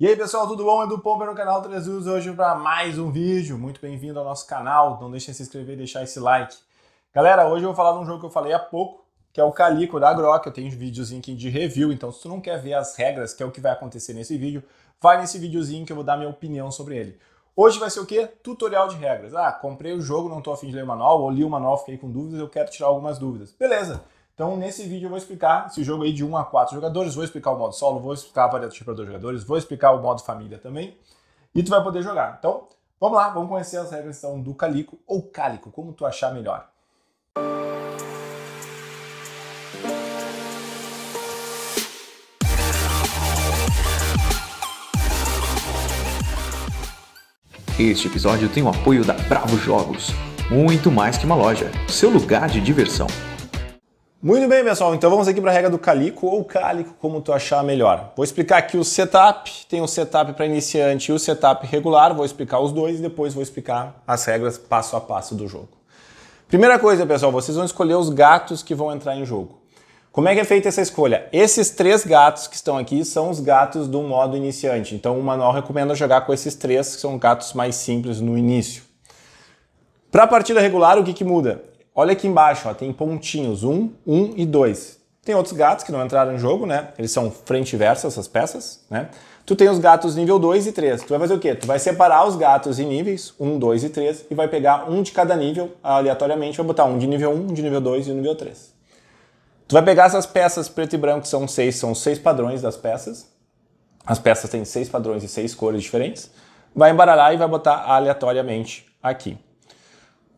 E aí pessoal, tudo bom? Edu Pomper no canal 3 hoje para mais um vídeo. Muito bem-vindo ao nosso canal. Não deixe de se inscrever e deixar esse like. Galera, hoje eu vou falar de um jogo que eu falei há pouco, que é o Calico da Grok. Eu tenho um videozinho aqui de review, então se tu não quer ver as regras, que é o que vai acontecer nesse vídeo, vai nesse videozinho que eu vou dar minha opinião sobre ele. Hoje vai ser o quê? Tutorial de regras. Ah, comprei o jogo, não estou afim de ler o manual, ou li o manual, fiquei com dúvidas, eu quero tirar algumas dúvidas. Beleza! Então, nesse vídeo eu vou explicar esse jogo aí de 1 a 4 jogadores, vou explicar o modo solo, vou explicar a variedade para dois jogadores, vou explicar o modo família também, e tu vai poder jogar. Então, vamos lá, vamos conhecer as regras então, do Calico, ou Cálico, como tu achar melhor. Este episódio tem o apoio da Bravo Jogos, muito mais que uma loja, seu lugar de diversão. Muito bem, pessoal. Então vamos aqui para a regra do calico ou cálico, como tu achar melhor. Vou explicar aqui o setup. Tem o setup para iniciante e o setup regular. Vou explicar os dois e depois vou explicar as regras passo a passo do jogo. Primeira coisa, pessoal, vocês vão escolher os gatos que vão entrar em jogo. Como é que é feita essa escolha? Esses três gatos que estão aqui são os gatos do modo iniciante. Então o manual recomenda jogar com esses três, que são gatos mais simples no início. Para a partida regular, o que, que muda? Olha aqui embaixo, ó, tem pontinhos 1, 1 e 2. Tem outros gatos que não entraram no jogo, né? Eles são frente e versa, essas peças, né? Tu tem os gatos nível 2 e 3. Tu vai fazer o quê? Tu vai separar os gatos em níveis, 1, 2 e 3, e vai pegar um de cada nível aleatoriamente, vai botar um de nível 1, um de nível 2 e um de nível 3. Tu vai pegar essas peças preto e branco, que são seis, são seis padrões das peças. As peças têm seis padrões e seis cores diferentes. Vai embaralhar e vai botar aleatoriamente aqui.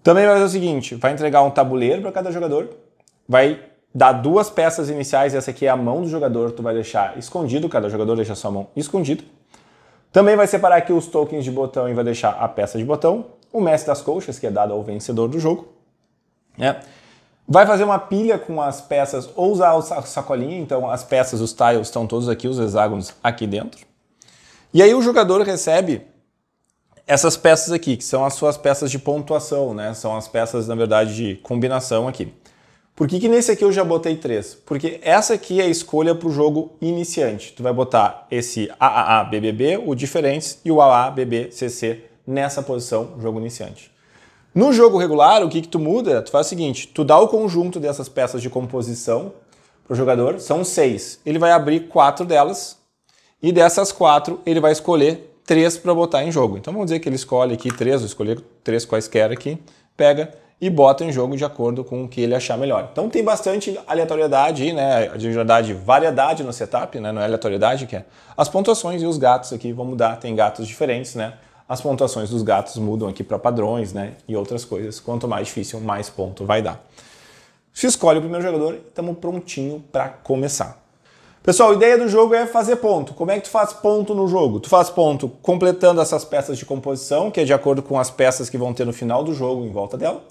Também vai fazer o seguinte: vai entregar um tabuleiro para cada jogador, vai dar duas peças iniciais, essa aqui é a mão do jogador, tu vai deixar escondido, cada jogador deixa sua mão escondida. Também vai separar aqui os tokens de botão e vai deixar a peça de botão, o mestre das colchas, que é dado ao vencedor do jogo. Né? Vai fazer uma pilha com as peças ou usar a sacolinha, então as peças, os tiles estão todos aqui, os hexágonos aqui dentro. E aí o jogador recebe essas peças aqui, que são as suas peças de pontuação, né? São as peças, na verdade, de combinação aqui. Por que, que nesse aqui eu já botei três? Porque essa aqui é a escolha para o jogo iniciante. Tu vai botar esse bbb, o diferentes, e o bb, cc nessa posição, jogo iniciante. No jogo regular, o que, que tu muda? Tu faz o seguinte, tu dá o conjunto dessas peças de composição para o jogador, são seis. Ele vai abrir quatro delas e dessas quatro ele vai escolher três para botar em jogo. Então vamos dizer que ele escolhe aqui três, eu escolher três quaisquer aqui, pega e bota em jogo de acordo com o que ele achar melhor. Então tem bastante aleatoriedade, né? Aleatoriedade, variedade no setup, né? Não é aleatoriedade que é. As pontuações e os gatos aqui vão mudar, tem gatos diferentes, né? As pontuações dos gatos mudam aqui para padrões, né? E outras coisas. Quanto mais difícil, mais ponto vai dar. Se escolhe o primeiro jogador, estamos prontinho para começar. Pessoal, a ideia do jogo é fazer ponto. Como é que tu faz ponto no jogo? Tu faz ponto completando essas peças de composição, que é de acordo com as peças que vão ter no final do jogo, em volta dela.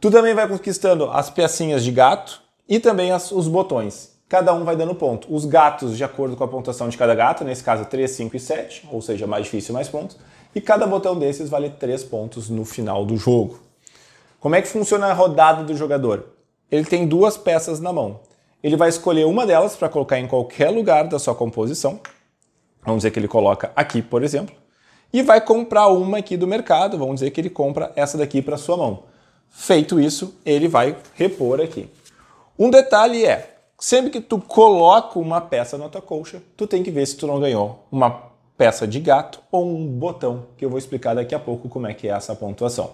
Tu também vai conquistando as pecinhas de gato e também as, os botões. Cada um vai dando ponto. Os gatos, de acordo com a pontuação de cada gato, nesse caso 3, 5 e 7, ou seja, mais difícil, mais pontos. E cada botão desses vale 3 pontos no final do jogo. Como é que funciona a rodada do jogador? Ele tem duas peças na mão. Ele vai escolher uma delas para colocar em qualquer lugar da sua composição. Vamos dizer que ele coloca aqui, por exemplo. E vai comprar uma aqui do mercado. Vamos dizer que ele compra essa daqui para sua mão. Feito isso, ele vai repor aqui. Um detalhe é, sempre que tu coloca uma peça na tua colcha, tu tem que ver se tu não ganhou uma peça de gato ou um botão, que eu vou explicar daqui a pouco como é que é essa pontuação.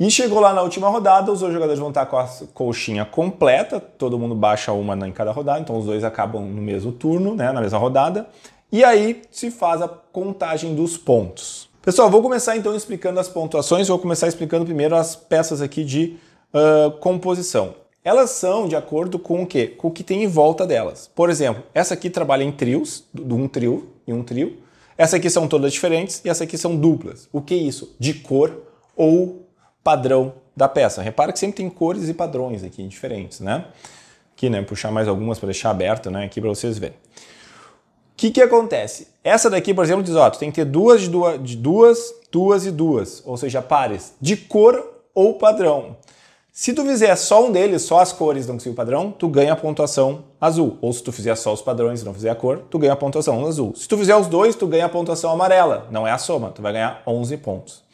E chegou lá na última rodada, os dois jogadores vão estar com a colchinha completa, todo mundo baixa uma em cada rodada, então os dois acabam no mesmo turno, né, na mesma rodada. E aí se faz a contagem dos pontos. Pessoal, vou começar então explicando as pontuações, vou começar explicando primeiro as peças aqui de uh, composição. Elas são de acordo com o quê? Com o que tem em volta delas. Por exemplo, essa aqui trabalha em trios, um trio e um trio. Essa aqui são todas diferentes e essa aqui são duplas. O que é isso? De cor ou padrão da peça. Repara que sempre tem cores e padrões aqui diferentes, né? Aqui, né? Puxar mais algumas para deixar aberto, né? Aqui para vocês verem. O que, que acontece? Essa daqui, por exemplo, diz, ó, tu tem que ter duas de, duas de duas, duas e duas, ou seja, pares de cor ou padrão. Se tu fizer só um deles, só as cores não conseguir o padrão, tu ganha a pontuação azul. Ou se tu fizer só os padrões e não fizer a cor, tu ganha a pontuação azul. Se tu fizer os dois, tu ganha a pontuação amarela. Não é a soma, tu vai ganhar 11 pontos.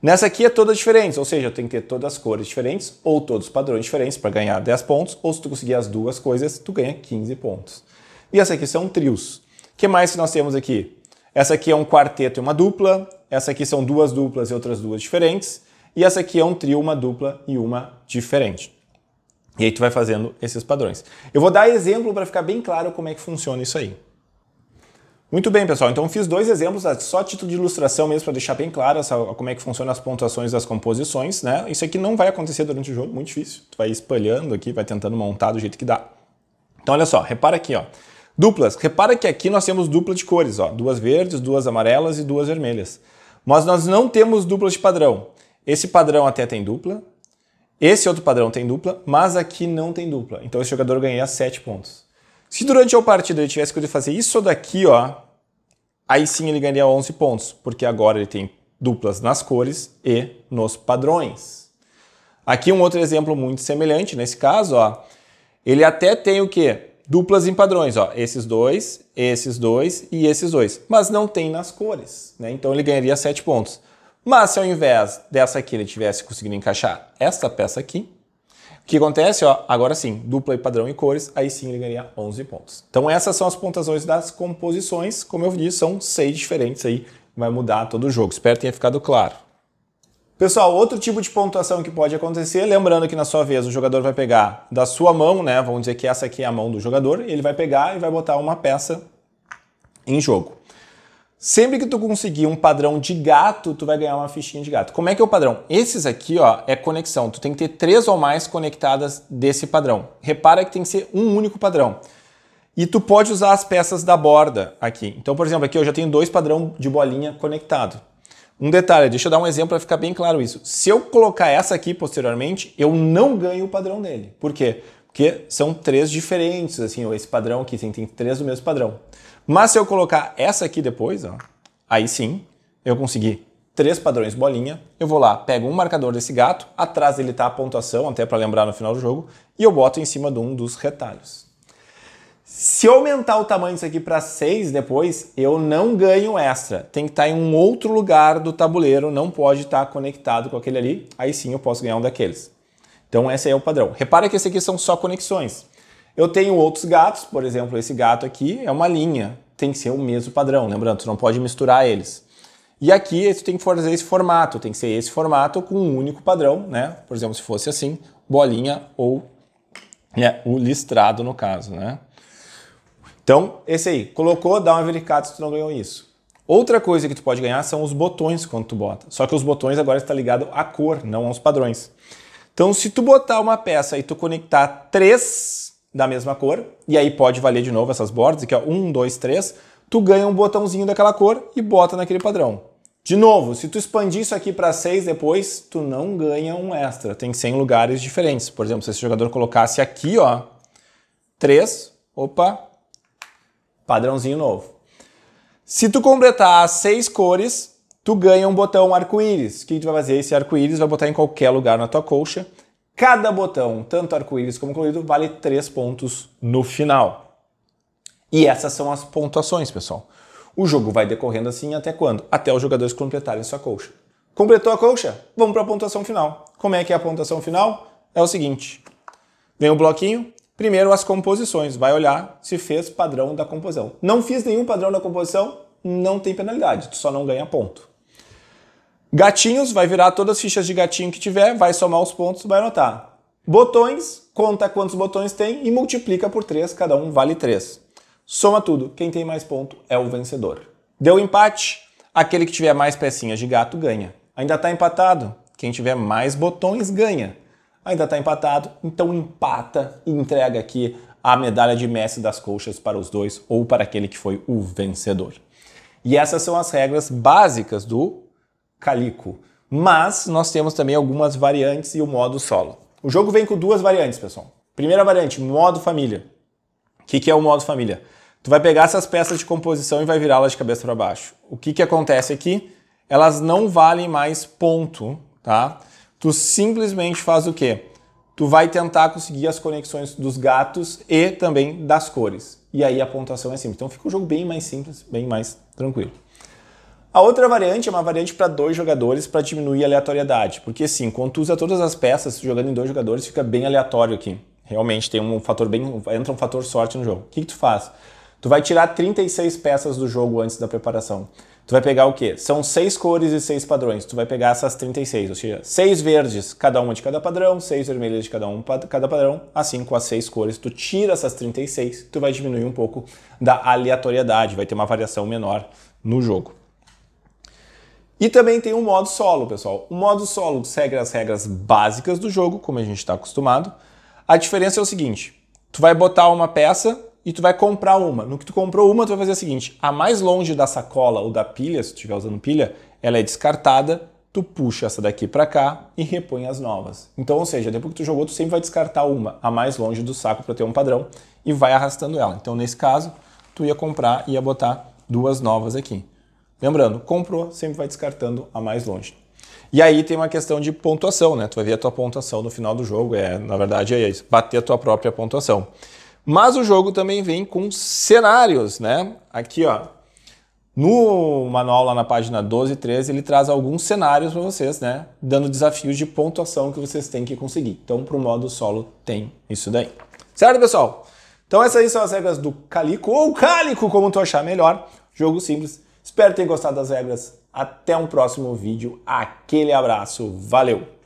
Nessa aqui é toda diferente, ou seja, eu tenho que ter todas as cores diferentes ou todos os padrões diferentes para ganhar 10 pontos, ou se tu conseguir as duas coisas, tu ganha 15 pontos. E essa aqui são trios. O que mais que nós temos aqui? Essa aqui é um quarteto e uma dupla, essa aqui são duas duplas e outras duas diferentes, e essa aqui é um trio, uma dupla e uma diferente. E aí tu vai fazendo esses padrões. Eu vou dar exemplo para ficar bem claro como é que funciona isso aí. Muito bem, pessoal. Então fiz dois exemplos, é só título de ilustração mesmo para deixar bem claro essa, como é que funciona as pontuações das composições, né? Isso aqui não vai acontecer durante o jogo, muito difícil. Tu vai espalhando aqui, vai tentando montar do jeito que dá. Então olha só, repara aqui, ó. Duplas. Repara que aqui nós temos dupla de cores, ó. Duas verdes, duas amarelas e duas vermelhas. Mas nós não temos duplas de padrão. Esse padrão até tem dupla. Esse outro padrão tem dupla, mas aqui não tem dupla. Então esse jogador ganha 7 pontos. Se durante o partido ele tivesse que fazer isso daqui, ó, aí sim ele ganharia 11 pontos, porque agora ele tem duplas nas cores e nos padrões. Aqui um outro exemplo muito semelhante, nesse caso, ó, ele até tem o quê? Duplas em padrões, ó, esses dois, esses dois e esses dois, mas não tem nas cores, né? Então ele ganharia 7 pontos. Mas se ao invés dessa aqui ele tivesse conseguido encaixar esta peça aqui, o que acontece, ó, agora sim, dupla e padrão e cores, aí sim ele ganharia 11 pontos. Então essas são as pontuações das composições, como eu disse, são seis diferentes aí, vai mudar todo o jogo. Espero que tenha ficado claro. Pessoal, outro tipo de pontuação que pode acontecer, lembrando que na sua vez o jogador vai pegar da sua mão, né? Vamos dizer que essa aqui é a mão do jogador, ele vai pegar e vai botar uma peça em jogo. Sempre que tu conseguir um padrão de gato, tu vai ganhar uma fichinha de gato. Como é que é o padrão? Esses aqui, ó, é conexão. Tu tem que ter três ou mais conectadas desse padrão. Repara que tem que ser um único padrão. E tu pode usar as peças da borda aqui. Então, por exemplo, aqui eu já tenho dois padrão de bolinha conectado. Um detalhe, deixa eu dar um exemplo para ficar bem claro isso. Se eu colocar essa aqui posteriormente, eu não ganho o padrão dele. Por quê? Porque são três diferentes, assim, esse padrão aqui, tem, tem três do mesmo padrão. Mas se eu colocar essa aqui depois, ó, aí sim eu consegui três padrões bolinha. Eu vou lá, pego um marcador desse gato, atrás dele está a pontuação, até para lembrar no final do jogo, e eu boto em cima de um dos retalhos. Se eu aumentar o tamanho disso aqui para 6 depois, eu não ganho extra. Tem que estar tá em um outro lugar do tabuleiro, não pode estar tá conectado com aquele ali. Aí sim eu posso ganhar um daqueles. Então esse é o padrão. Repara que esse aqui são só conexões. Eu tenho outros gatos, por exemplo, esse gato aqui é uma linha, tem que ser o mesmo padrão, lembrando, tu não pode misturar eles. E aqui tu tem que fazer esse formato, tem que ser esse formato com um único padrão, né? Por exemplo, se fosse assim, bolinha ou né, o listrado no caso, né? Então, esse aí, colocou, dá uma verificada se tu não ganhou isso. Outra coisa que tu pode ganhar são os botões quando tu bota. Só que os botões agora está ligado à cor, não aos padrões. Então, se tu botar uma peça e tu conectar três da mesma cor, e aí pode valer de novo essas bordas, aqui ó, 1, 2, 3, tu ganha um botãozinho daquela cor e bota naquele padrão. De novo, se tu expandir isso aqui para 6 depois, tu não ganha um extra, tem que ser em lugares diferentes. Por exemplo, se esse jogador colocasse aqui, ó, 3, opa, padrãozinho novo. Se tu completar seis 6 cores, tu ganha um botão arco-íris. O que tu vai fazer? Esse arco-íris vai botar em qualquer lugar na tua colcha Cada botão, tanto arco-íris como colorido, vale 3 pontos no final. E essas são as pontuações, pessoal. O jogo vai decorrendo assim até quando? Até os jogadores completarem sua colcha. Completou a colcha? Vamos para a pontuação final. Como é que é a pontuação final? É o seguinte. Vem o bloquinho, primeiro as composições, vai olhar se fez padrão da composição. Não fiz nenhum padrão da composição, não tem penalidade, tu só não ganha ponto. Gatinhos, vai virar todas as fichas de gatinho que tiver, vai somar os pontos, vai anotar. Botões, conta quantos botões tem e multiplica por 3, cada um vale 3. Soma tudo, quem tem mais ponto é o vencedor. Deu empate, aquele que tiver mais pecinhas de gato ganha. Ainda está empatado, quem tiver mais botões ganha. Ainda está empatado, então empata e entrega aqui a medalha de mestre das colchas para os dois ou para aquele que foi o vencedor. E essas são as regras básicas do calico. Mas nós temos também algumas variantes e o modo solo. O jogo vem com duas variantes, pessoal. Primeira variante, modo família. O que, que é o modo família? Tu vai pegar essas peças de composição e vai virá-las de cabeça para baixo. O que, que acontece aqui? Elas não valem mais ponto, tá? Tu simplesmente faz o quê? Tu vai tentar conseguir as conexões dos gatos e também das cores. E aí a pontuação é simples. Então fica o jogo bem mais simples, bem mais tranquilo. A outra variante é uma variante para dois jogadores para diminuir a aleatoriedade, porque assim, quando tu usa todas as peças jogando em dois jogadores, fica bem aleatório aqui. Realmente tem um fator bem, entra um fator sorte no jogo. O que, que tu faz? Tu vai tirar 36 peças do jogo antes da preparação. Tu vai pegar o quê? São seis cores e seis padrões. Tu vai pegar essas 36, ou seja, seis verdes, cada uma de cada padrão, seis vermelhas de cada um cada padrão, assim com as seis cores. Tu tira essas 36, tu vai diminuir um pouco da aleatoriedade, vai ter uma variação menor no jogo. E também tem o um modo solo, pessoal. O modo solo segue as regras básicas do jogo, como a gente está acostumado. A diferença é o seguinte: tu vai botar uma peça e tu vai comprar uma. No que tu comprou uma, tu vai fazer o seguinte: a mais longe da sacola ou da pilha, se tu estiver usando pilha, ela é descartada. Tu puxa essa daqui para cá e repõe as novas. Então, ou seja, depois que tu jogou, tu sempre vai descartar uma, a mais longe do saco para ter um padrão e vai arrastando ela. Então, nesse caso, tu ia comprar e ia botar duas novas aqui. Lembrando, comprou, sempre vai descartando a mais longe. E aí tem uma questão de pontuação, né? Tu vai ver a tua pontuação no final do jogo, é, na verdade é isso, bater a tua própria pontuação. Mas o jogo também vem com cenários, né? Aqui, ó, no manual lá na página 12 e 13, ele traz alguns cenários para vocês, né? Dando desafios de pontuação que vocês têm que conseguir. Então, para o modo solo tem isso daí. Certo, pessoal? Então essas aí são as regras do Calico ou Calico como tu achar melhor. Jogo simples Espero ter gostado das regras. Até um próximo vídeo. Aquele abraço. Valeu!